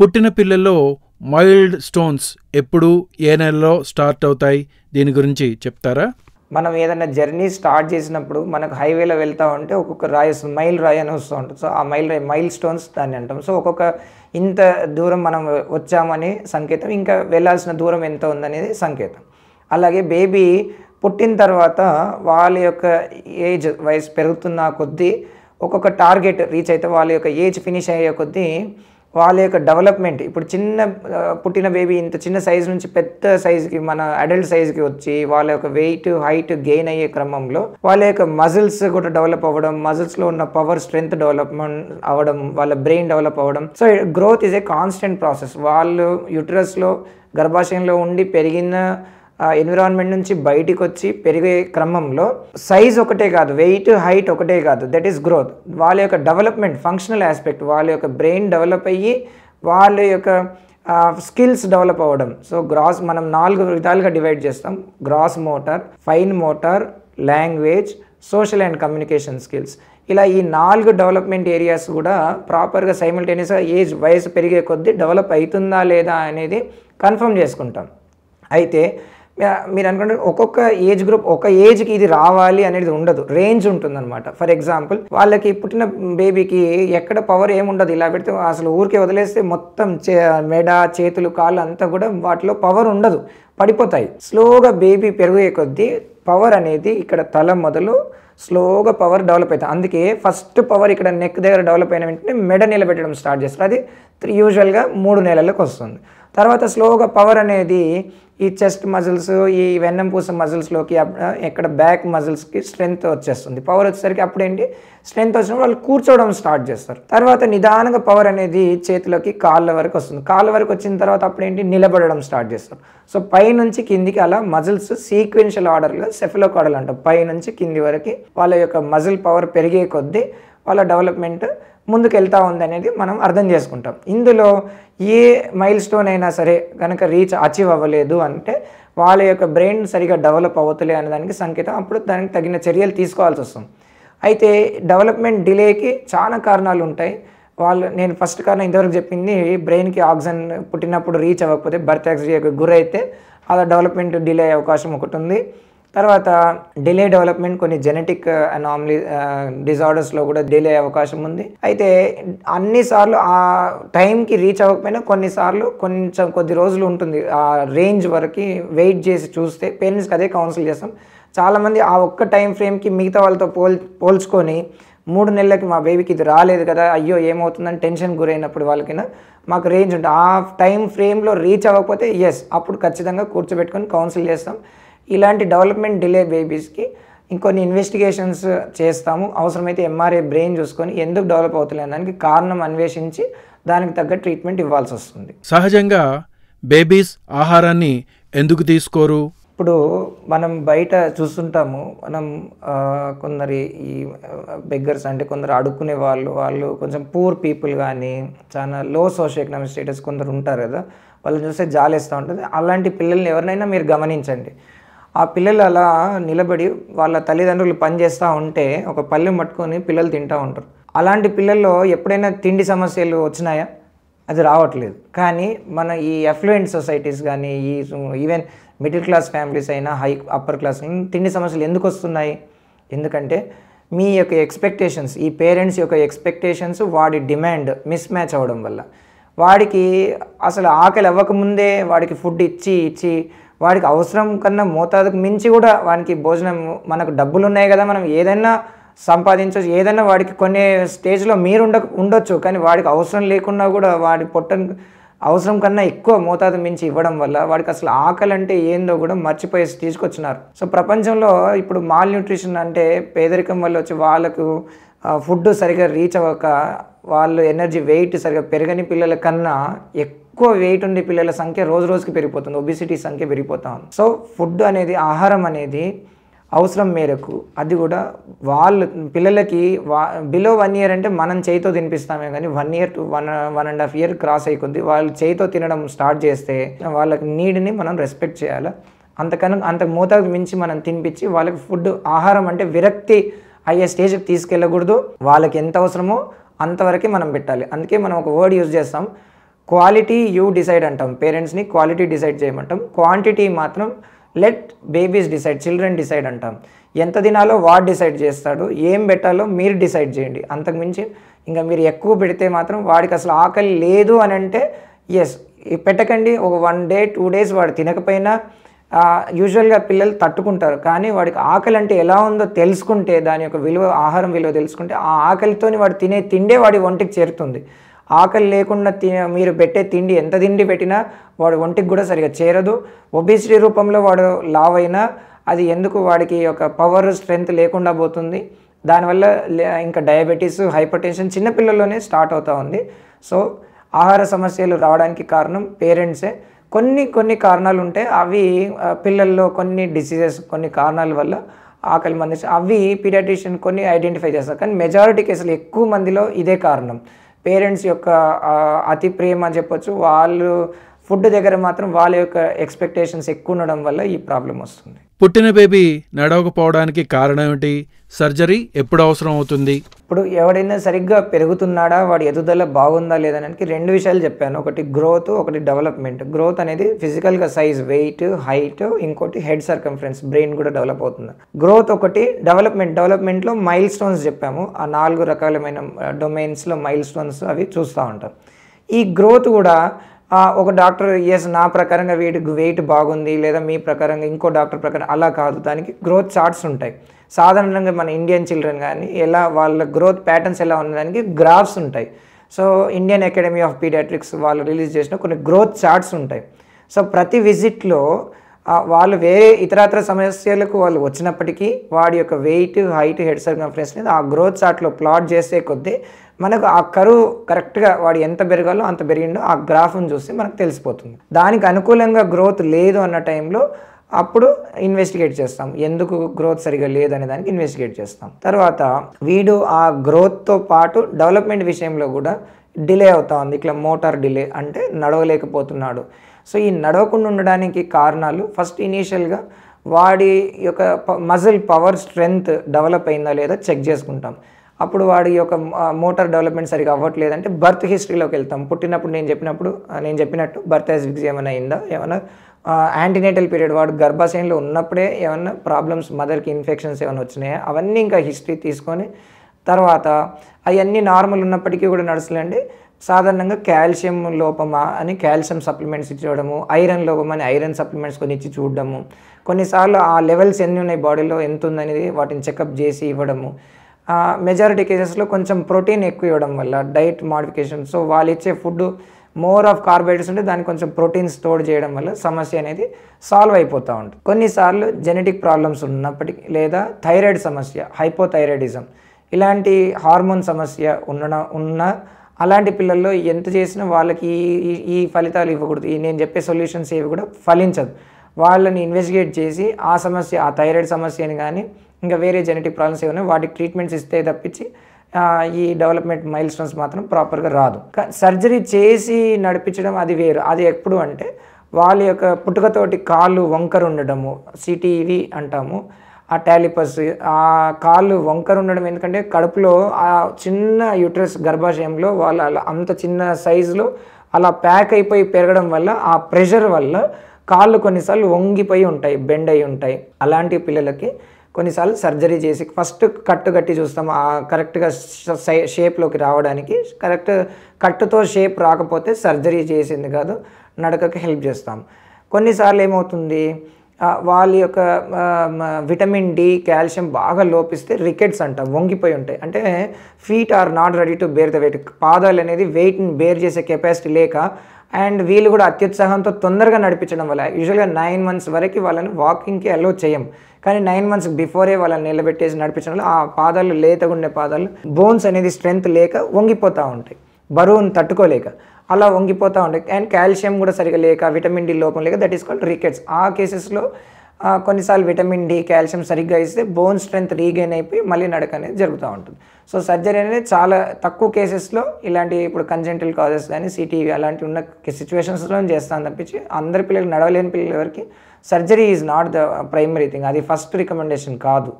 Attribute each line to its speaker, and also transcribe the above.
Speaker 1: పుట్టిన పిల్లల్లో mild stones ఎప్పుడు ఏ నెలలో స్టార్ట్ అవుతాయి దీని గురించి చెప్తారా మనం ఏదైనా జర్నీ స్టార్ట్ చేసినప్పుడు మనకు హైవేలో వెళ్తూ ఉంటే ఒక్కొక్క రాయి మైల్ రాయి అని వస్తూ ఉంటుంది సో ఆ మైల్ రాయి మైల్ స్టోన్స్ దాన్ని అంటాం సో ఒక్కొక్క ఇంత దూరం మనం వచ్చామని సంకేతం ఇంకా వెళ్ళాల్సిన దూరం ఎంత ఉందనేది సంకేతం అలాగే బేబీ పుట్టిన తర్వాత వాళ్ళ యొక్క ఏజ్ వయసు పెరుగుతున్న కొద్దీ ఒక్కొక్క టార్గెట్ రీచ్ అయితే వాళ్ళ యొక్క ఏజ్ ఫినిష్ అయ్యే కొద్దీ వాళ్ళ యొక్క డెవలప్మెంట్ ఇప్పుడు చిన్న పుట్టిన బేబీ ఇంత చిన్న సైజ్ నుంచి పెద్ద సైజ్కి మన అడల్ట్ సైజుకి వచ్చి వాళ్ళ యొక్క వెయిట్ హైట్ గెయిన్ అయ్యే క్రమంలో వాళ్ళ యొక్క మజిల్స్ కూడా డెవలప్ అవ్వడం మజిల్స్లో ఉన్న పవర్ స్ట్రెంగ్త్ డెవలప్మెంట్ అవ్వడం వాళ్ళ బ్రెయిన్ డెవలప్ అవ్వడం so growth is a constant process వాళ్ళు యుట్రస్లో గర్భాశయంలో ఉండి పెరిగిన ఎన్విరాన్మెంట్ నుంచి బయటికి వచ్చి పెరిగే క్రమంలో సైజ్ ఒకటే కాదు వెయిట్ హైట్ ఒకటే కాదు దట్ ఈస్ గ్రోత్ వాళ్ళ యొక్క డెవలప్మెంట్ ఫంక్షనల్ ఆస్పెక్ట్ వాళ్ళ యొక్క బ్రెయిన్ డెవలప్ అయ్యి వాళ్ళ యొక్క స్కిల్స్ డెవలప్ అవ్వడం సో గ్రాస్ మనం నాలుగు విధాలుగా డివైడ్ చేస్తాం gross motor fine motor language social and communication skills ఇలా ఈ నాలుగు డెవలప్మెంట్ ఏరియాస్ కూడా ప్రాపర్గా సైమిల్టేనియస్గా ఏజ్ వయసు పెరిగే కొద్దీ డెవలప్ అవుతుందా లేదా అనేది కన్ఫర్మ్ చేసుకుంటాం అయితే మీరు అనుకుంటే ఒక్కొక్క ఏజ్ గ్రూప్ ఒక ఏజ్కి ఇది రావాలి అనేది ఉండదు రేంజ్ ఉంటుంది అనమాట ఫర్ ఎగ్జాంపుల్ వాళ్ళకి పుట్టిన బేబీకి ఎక్కడ పవర్ ఏముండదు ఇలా పెడితే అసలు ఊరికే వదిలేస్తే మొత్తం మెడ చేతులు కాళ్ళు అంతా కూడా వాటిలో పవర్ ఉండదు పడిపోతాయి స్లోగా బేబీ పెరిగే కొద్దీ పవర్ అనేది ఇక్కడ తల మొదలు స్లోగా పవర్ డెవలప్ అవుతుంది అందుకే ఫస్ట్ పవర్ ఇక్కడ నెక్ దగ్గర డెవలప్ అయిన వెంటనే మెడ నిలబెట్టడం స్టార్ట్ చేస్తారు అది యూజువల్గా మూడు నెలలకు వస్తుంది తర్వాత స్లోగా పవర్ అనేది ఈ చెస్ట్ మజిల్స్ ఈ వెన్నంపూస మజిల్స్లోకి ఎక్కడ బ్యాక్ మజిల్స్కి స్ట్రెంగ్త్ వచ్చేస్తుంది పవర్ వచ్చేసరికి అప్పుడేంటి స్ట్రెంగ్త్ వచ్చినప్పుడు వాళ్ళు కూర్చోవడం స్టార్ట్ చేస్తారు తర్వాత నిదానంగా పవర్ అనేది చేతిలోకి కాళ్ళ వరకు వస్తుంది కాళ్ళ వరకు వచ్చిన తర్వాత అప్పుడేంటి నిలబడడం స్టార్ట్ చేస్తారు సో పైనుంచి కిందికి అలా మజిల్స్ సీక్వెన్షియల్ ఆర్డర్లో సెఫిలోకాడలు అంటారు పైనుంచి కింది వరకు వాళ్ళ యొక్క మజిల్ పవర్ పెరిగే కొద్దీ వాళ్ళ డెవలప్మెంట్ ముందుకు వెళ్తూ ఉందనేది మనం అర్థం చేసుకుంటాం ఇందులో ఏ మైల్ స్టోన్ అయినా సరే కనుక రీచ్ అచీవ్ అవ్వలేదు అంటే వాళ్ళ యొక్క బ్రెయిన్ సరిగా డెవలప్ అవ్వతలే అనే దానికి సంకేతం అప్పుడు దానికి తగిన చర్యలు తీసుకోవాల్సి వస్తుంది అయితే డెవలప్మెంట్ డిలేకి చాలా కారణాలు ఉంటాయి వాళ్ళు నేను ఫస్ట్ కారణం ఇంతవరకు చెప్పింది బ్రెయిన్కి ఆక్సిజన్ పుట్టినప్పుడు రీచ్ అవ్వకపోతే బర్త్ యాక్సిడెంట్కి గురైతే అలా డెవలప్మెంట్ డిలే అయ్యే అవకాశం ఒకటి ఉంది తర్వాత డిలే డెవలప్మెంట్ కొన్ని జెనెటిక్ అనామలీ uh, డిజార్డర్స్లో uh, కూడా డిలే అవకాశం ఉంది అయితే అన్నిసార్లు ఆ టైంకి రీచ్ అవ్వకపోయినా కొన్నిసార్లు కొంచెం కొద్ది రోజులు ఉంటుంది ఆ రేంజ్ వరకు వెయిట్ చేసి చూస్తే పేరెంట్స్కి అదే కౌన్సిల్ చేస్తాం చాలామంది ఆ ఒక్క టైం ఫ్రేమ్కి మిగతా వాళ్ళతో పోల్ పోల్చుకొని మూడు నెలలకి మా బేబీకి ఇది రాలేదు కదా అయ్యో ఏమవుతుందని టెన్షన్ గురైనప్పుడు వాళ్ళకైనా మాకు రేంజ్ ఉంటుంది ఆ టైం ఫ్రేమ్లో రీచ్ అవ్వకపోతే ఎస్ అప్పుడు ఖచ్చితంగా కూర్చోబెట్టుకొని కౌన్సిల్ చేస్తాం ఇలాంటి డెవలప్మెంట్ డిలే బేబీస్కి ఇంకొన్ని ఇన్వెస్టిగేషన్స్ చేస్తాము అవసరమైతే ఎంఆర్ఏ బ్రెయిన్ చూసుకొని ఎందుకు డెవలప్ అవుతలేని దానికి కారణం అన్వేషించి దానికి తగ్గ ట్రీట్మెంట్ ఇవ్వాల్సి వస్తుంది సహజంగా బేబీస్ ఆహారాన్ని ఎందుకు తీసుకోరు ఇప్పుడు మనం బయట చూస్తుంటాము మనం కొందరి ఈ బెగ్గర్స్ అంటే కొందరు అడుక్కునే వాళ్ళు వాళ్ళు కొంచెం పూర్ పీపుల్ కానీ చాలా లో సోషల్ ఎకనామిక్ స్టేటస్ కొందరు ఉంటారు కదా వాళ్ళని చూస్తే జాలేస్తూ ఉంటుంది అలాంటి పిల్లల్ని ఎవరినైనా మీరు గమనించండి ఆ పిల్లలు అలా నిలబడి వాళ్ళ తల్లిదండ్రులు పనిచేస్తూ ఉంటే ఒక పల్లె పట్టుకొని పిల్లలు తింటూ ఉంటారు అలాంటి పిల్లల్లో ఎప్పుడైనా తిండి సమస్యలు వచ్చినాయా అది రావట్లేదు కానీ మన ఈ అఫ్లుయెంట్ సొసైటీస్ కానీ ఈ ఈవెన్ మిడిల్ క్లాస్ ఫ్యామిలీస్ అయినా హై అప్పర్ క్లాస్ తిండి సమస్యలు ఎందుకు వస్తున్నాయి ఎందుకంటే మీ యొక్క ఎక్స్పెక్టేషన్స్ ఈ పేరెంట్స్ యొక్క ఎక్స్పెక్టేషన్స్ వాడి డిమాండ్ మిస్ మ్యాచ్ అవ్వడం వల్ల వాడికి అసలు ఆకలి అవ్వకముందే వాడికి ఫుడ్ ఇచ్చి ఇచ్చి వాడికి అవసరం కన్నా మోతాదుకు మించి కూడా వానికి భోజనం మనకు డబ్బులు ఉన్నాయి కదా మనం ఏదైనా సంపాదించవచ్చు ఏదైనా వాడికి కొన్ని స్టేజ్లో మీరు ఉండ ఉండొచ్చు కానీ వాడికి అవసరం లేకుండా కూడా వాడి పొట్ట అవసరం కన్నా ఎక్కువ మోతాదు మించి ఇవ్వడం వల్ల వాడికి అసలు ఆకలి అంటే ఏందో కూడా మర్చిపోయే స్టేజ్కి వచ్చినారు సో ప్రపంచంలో ఇప్పుడు మాల్ న్యూట్రిషన్ అంటే పేదరికం వల్ల వచ్చి వాళ్ళకు ఫుడ్ సరిగ్గా రీచ్ అవ్వక వాళ్ళు ఎనర్జీ వెయిట్ సరిగ్గా పెరగని పిల్లల కన్నా ఎక్కువ ఎక్కువ వెయిట్ ఉండే పిల్లల సంఖ్య రోజు రోజుకి పెరిగిపోతుంది ఒబిసిటీ సంఖ్య పెరిగిపోతూ ఉంది సో ఫుడ్ అనేది ఆహారం అనేది అవసరం మేరకు అది కూడా వాళ్ళు పిల్లలకి వా బిలో వన్ ఇయర్ అంటే మనం చేయితో తినిపిస్తామే కానీ one year to one one and half year cross అయిపోద్ది వాళ్ళు చేయితో తినడం స్టార్ట్ చేస్తే వాళ్ళకి నీడ్ని మనం రెస్పెక్ట్ చేయాలి అంతకన్నా అంత మోతాదు మించి మనం తినిపించి వాళ్ళకి ఫుడ్ ఆహారం అంటే విరక్తి అయ్యే స్టేజ్కి తీసుకెళ్ళకూడదు వాళ్ళకి ఎంత అవసరమో అంతవరకే మనం పెట్టాలి అందుకే మనం ఒక వర్డ్ యూజ్ చేస్తాం క్వాలిటీ యూ డిసైడ్ అంటాం పేరెంట్స్ని క్వాలిటీ డిసైడ్ చేయమంటాం క్వాంటిటీ మాత్రం let babies decide children decide అంటాం ఎంత తినాలో వాడు డిసైడ్ చేస్తాడు ఏం పెట్టాలో మీరు డిసైడ్ చేయండి అంతకుమించి ఇంకా మీరు ఎక్కువ పెడితే మాత్రం వాడికి అసలు ఆకలి లేదు అని అంటే ఎస్ పెట్టకండి ఒక వన్ డే టూ డేస్ వాడు తినకపోయినా యూజువల్గా పిల్లలు తట్టుకుంటారు కానీ వాడికి ఆకలి అంటే ఎలా ఉందో తెలుసుకుంటే దాని యొక్క విలువ ఆహారం విలువ తెలుసుకుంటే ఆ ఆకలితోని వాడు తినే తిండే వాడి ఒంటికి చేరుతుంది ఆకలి లేకుండా మీరు పెట్టే తిండి ఎంత తిండి పెట్టినా వాడు ఒంటికి కూడా సరిగా చేరదు ఒబిసిటీ రూపంలో వాడు లావ్ అయినా అది ఎందుకు వాడికి ఒక పవర్ స్ట్రెంగ్త్ లేకుండా పోతుంది దానివల్ల ఇంకా డయాబెటీస్ హైపర్ టెన్షన్ చిన్నపిల్లల్లోనే స్టార్ట్ అవుతూ ఉంది సో ఆహార సమస్యలు రావడానికి కారణం పేరెంట్సే కొన్ని కొన్ని కారణాలు ఉంటే అవి పిల్లల్లో కొన్ని డిసీజెస్ కొన్ని కారణాల వల్ల ఆకలి మంది అవి పీడియాట్రిషియన్ కొన్ని ఐడెంటిఫై చేస్తారు కానీ మెజారిటీ కేసులు ఎక్కువ మందిలో ఇదే కారణం పేరెంట్స్ యొక్క అతి ప్రేమ అని చెప్పొచ్చు వాళ్ళు ఫుడ్ దగ్గర మాత్రం వాళ్ళ యొక్క ఎక్స్పెక్టేషన్స్ ఎక్కువ ఉండడం వల్ల ఈ ప్రాబ్లం వస్తుంది పుట్టిన బేబీ నడవకపోవడానికి కారణమేంటి సర్జరీ ఎప్పుడు అవసరం అవుతుంది ఇప్పుడు ఎవడైనా సరిగ్గా పెరుగుతున్నాడా వాడి ఎదుగుదల బాగుందా అని రెండు విషయాలు చెప్పాను ఒకటి గ్రోత్ ఒకటి డెవలప్మెంట్ గ్రోత్ అనేది ఫిజికల్గా సైజ్ వెయిట్ హైట్ ఇంకోటి హెడ్ సర్కంఫరెన్స్ బ్రెయిన్ కూడా డెవలప్ అవుతుంది గ్రోత్ ఒకటి డెవలప్మెంట్ డెవలప్మెంట్లో మైల్ స్టోన్స్ చెప్పాము ఆ నాలుగు రకాలమైన డొమైన్స్లో మైల్ స్టోన్స్ అవి చూస్తూ ఉంటాం ఈ గ్రోత్ కూడా ఒక డాక్టర్ ఎస్ నా ప్రకారంగా వీటి వెయిట్ బాగుంది లేదా మీ ప్రకారంగా ఇంకో డాక్టర్ ప్రకారం అలా కాదు దానికి గ్రోత్ చార్ట్స్ ఉంటాయి సాధారణంగా మన ఇండియన్ చిల్డ్రన్ కానీ ఎలా వాళ్ళ గ్రోత్ ప్యాటర్న్స్ ఎలా ఉన్నదానికి గ్రాఫ్స్ ఉంటాయి so Indian academy of paediatrics వాళ్ళు రిలీజ్ చేసిన కొన్ని గ్రోత్ చార్ట్స్ ఉంటాయి సో ప్రతి విజిట్లో వాళ్ళు వేరే ఇతరత్ర సమస్యలకు వాళ్ళు వచ్చినప్పటికీ వాడి యొక్క వెయిట్ హైట్ హెడ్ సర్కంఫరెన్స్ అనేది ఆ గ్రోత్ చార్ట్లో ప్లాట్ చేసే కొద్దీ మనకు ఆ కరువు కరెక్ట్గా వాడు ఎంత పెరగాలో అంత పెరిగిండో ఆ గ్రాఫ్ను చూస్తే మనకు తెలిసిపోతుంది దానికి అనుకూలంగా గ్రోత్ లేదు అన్న టైంలో అప్పుడు ఇన్వెస్టిగేట్ చేస్తాం ఎందుకు గ్రోత్ సరిగా లేదనే దానికి ఇన్వెస్టిగేట్ చేస్తాం తర్వాత వీడు ఆ గ్రోత్తో పాటు డెవలప్మెంట్ విషయంలో కూడా డిలే అవుతా ఉంది ఇట్లా మోటార్ డిలే అంటే నడవలేకపోతున్నాడు సో ఈ నడవకుండా ఉండడానికి కారణాలు ఫస్ట్ ఇనీషియల్గా వాడి యొక్క మజిల్ పవర్ స్ట్రెంగ్త్ డెవలప్ అయిందా లేదా చెక్ చేసుకుంటాం అప్పుడు వాడి యొక్క మోటార్ డెవలప్మెంట్ సరిగా అవ్వట్లేదంటే బర్త్ హిస్టరీలోకి వెళ్తాం పుట్టినప్పుడు నేను చెప్పినప్పుడు నేను చెప్పినట్టు బర్త్ ఎస్బిక్స్ ఏమైనా అయిందా ఏమైనా యాంటీనేటల్ పీరియడ్ వాడు గర్భాశయంలో ఉన్నప్పుడే ఏమైనా ప్రాబ్లమ్స్ మదర్కి ఇన్ఫెక్షన్స్ ఏమైనా వచ్చినాయా అవన్నీ ఇంకా హిస్టరీ తీసుకొని తర్వాత అవన్నీ నార్మల్ ఉన్నప్పటికీ కూడా నడచలేండి సాధారణంగా కాల్షియం లోపమా అని కాల్షియం సప్లిమెంట్స్ ఇచ్చేయడము ఐరన్ లోపం అని ఐరన్ సప్లిమెంట్స్ కొన్ని ఇచ్చి చూడడము కొన్నిసార్లు ఆ లెవెల్స్ ఎన్ని ఉన్నాయి బాడీలో ఎంత ఉందనేది వాటిని చెకప్ చేసి ఇవ్వడము మెజారిటీ కేసెస్లో కొంచెం ప్రోటీన్ ఎక్కువ ఇవ్వడం వల్ల డైట్ మాడిఫికేషన్ సో వాళ్ళు ఇచ్చే ఫుడ్ మోర్ ఆఫ్ కార్బోహైడ్రేట్స్ ఉంటే దానికి కొంచెం ప్రోటీన్స్ తోడు చేయడం వల్ల సమస్య అనేది సాల్వ్ అయిపోతూ ఉంటుంది కొన్నిసార్లు జెనెటిక్ ప్రాబ్లమ్స్ ఉన్నప్పటికీ లేదా థైరాయిడ్ సమస్య హైపోథైరాయిడిజం ఇలాంటి హార్మోన్ సమస్య ఉన్న ఉన్న అలాంటి పిల్లల్లో ఎంత చేసినా వాళ్ళకి ఈ ఈ ఫలితాలు ఇవ్వకూడదు నేను చెప్పే సొల్యూషన్స్ ఏవి కూడా ఫలించదు వాళ్ళని ఇన్వెస్టిగేట్ చేసి ఆ సమస్య ఆ థైరాయిడ్ సమస్యని కానీ ఇంకా వేరే జెనెటిక్ ప్రాబ్లమ్స్ ఏమైనా వాటికి ట్రీట్మెంట్స్ ఇస్తే తప్పించి ఈ డెవలప్మెంట్ మైల్ స్టోన్స్ మాత్రం ప్రాపర్గా రాదు సర్జరీ చేసి నడిపించడం అది వేరు అది ఎప్పుడు అంటే వాళ్ళ యొక్క పుట్టుకతోటి కాళ్ళు వంకరు ఉండడము సిటీవి అంటాము ఆ టాలిపస్ ఆ కాళ్ళు వంకర ఉండడం ఎందుకంటే కడుపులో ఆ చిన్న యూట్రస్ గర్భాశయంలో వాళ్ళ అంత చిన్న సైజులో అలా ప్యాక్ అయిపోయి పెరగడం వల్ల ఆ ప్రెషర్ వల్ల కాళ్ళు కొన్నిసార్లు వంగిపోయి ఉంటాయి బెండ్ అయి ఉంటాయి అలాంటి పిల్లలకి కొన్నిసార్లు సర్జరీ చేసి ఫస్ట్ కట్టు కట్టి చూస్తాం కరెక్ట్గా షేప్లోకి రావడానికి కరెక్ట్ కట్టుతో షేప్ రాకపోతే సర్జరీ చేసింది కాదు నడకకి హెల్ప్ చేస్తాం కొన్నిసార్లు ఏమవుతుంది వాళ్ళ యొక్క విటమిన్ డి కాల్షియం బాగా లోపిస్తే రికెట్స్ అంట వంగిపోయి ఉంటాయి అంటే feet are not ready to bear the weight పాదాలు అనేది వెయిట్ని బేర్ చేసే కెపాసిటీ లేక అండ్ వీళ్ళు కూడా అత్యుత్సాహంతో తొందరగా నడిపించడం వల్ల యూజువల్గా నైన్ మంత్స్ వరకు వాళ్ళని వాకింగ్కి అలో చేయం కానీ నైన్ మంత్స్ బిఫోరే వాళ్ళని నిలబెట్టేసి నడిపించడం వల్ల ఆ పాదాలు లేతగుండే పాదాలు బోన్స్ అనేది స్ట్రెంగ్త్ లేక వంగిపోతూ ఉంటాయి బరువును తట్టుకోలేక అలా వంగిపోతూ ఉండే అండ్ కాల్షియం కూడా సరిగా లేక విటమిన్ డి లోపం లేక దట్ ఈస్ కాల్డ్ రికెట్స్ ఆ కేసెస్లో కొన్నిసార్లు విటమిన్ డి కాల్షియం సరిగ్గా ఇస్తే బోన్ స్ట్రెంత్ రీగెయిన్ అయిపోయి మళ్ళీ నడక అనేది జరుగుతూ ఉంటుంది సో సర్జరీ అనేది చాలా తక్కువ కేసెస్లో ఇలాంటి ఇప్పుడు కన్జెంటల్ కాజెస్ కానీ సిటీవీ అలాంటి ఉన్న సిచ్యువేషన్స్లో చేస్తాను తప్పించి అందరి పిల్లలు నడవలేని పిల్లల వరకు surgery is not the primary thing అది ఫస్ట్ రికమెండేషన్ కాదు